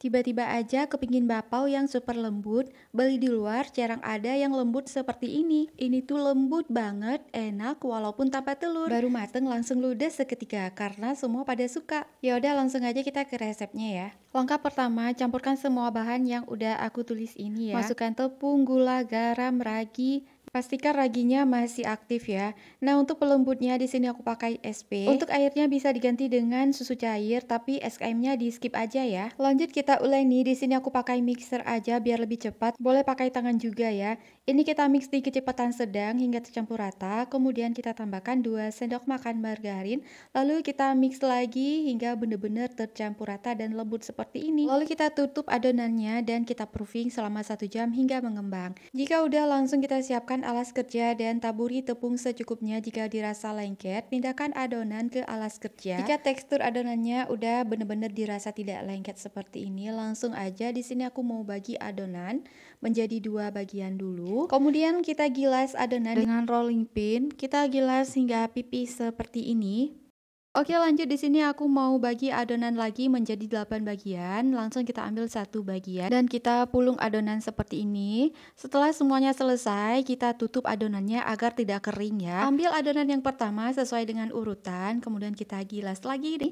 Tiba-tiba aja kepingin bapau yang super lembut, beli di luar jarang ada yang lembut seperti ini. Ini tuh lembut banget, enak walaupun tanpa telur. Baru mateng langsung ludes seketika karena semua pada suka. Ya udah langsung aja kita ke resepnya ya. Langkah pertama, campurkan semua bahan yang udah aku tulis ini ya. Masukkan tepung, gula, garam, ragi, Pastikan raginya masih aktif ya. Nah, untuk pelembutnya di sini aku pakai SP. Untuk airnya bisa diganti dengan susu cair, tapi SKM-nya di skip aja ya. Lanjut kita uleni, di sini aku pakai mixer aja biar lebih cepat. Boleh pakai tangan juga ya. Ini kita mix di kecepatan sedang hingga tercampur rata, kemudian kita tambahkan 2 sendok makan margarin, lalu kita mix lagi hingga benar-benar tercampur rata dan lembut seperti ini. Lalu kita tutup adonannya dan kita proofing selama 1 jam hingga mengembang. Jika udah langsung kita siapkan Gunakan alas kerja dan taburi tepung secukupnya jika dirasa lengket. Pindahkan adonan ke alas kerja. Jika tekstur adonannya udah bener-bener dirasa tidak lengket seperti ini, langsung aja di sini aku mau bagi adonan menjadi dua bagian dulu. Kemudian kita gilas adonan dengan rolling pin. Kita gilas hingga pipih seperti ini. Oke lanjut di sini aku mau bagi adonan lagi menjadi 8 bagian Langsung kita ambil satu bagian dan kita pulung adonan seperti ini Setelah semuanya selesai kita tutup adonannya agar tidak kering ya Ambil adonan yang pertama sesuai dengan urutan Kemudian kita gilas lagi nih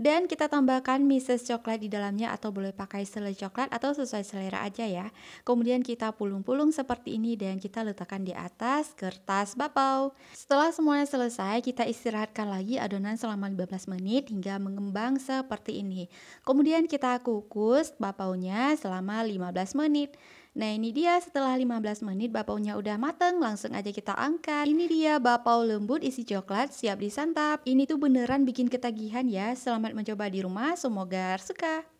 Dan kita tambahkan mises coklat di dalamnya atau boleh pakai selai coklat atau sesuai selera aja ya Kemudian kita pulung-pulung seperti ini dan kita letakkan di atas kertas bapau Setelah semuanya selesai kita istirahatkan lagi adonan selama selama 15 menit hingga mengembang seperti ini. Kemudian kita kukus bapaunya selama 15 menit. Nah ini dia setelah 15 menit bapaunya udah mateng langsung aja kita angkat Ini dia bapau lembut isi coklat siap disantap Ini tuh beneran bikin ketagihan ya Selamat mencoba di rumah semoga suka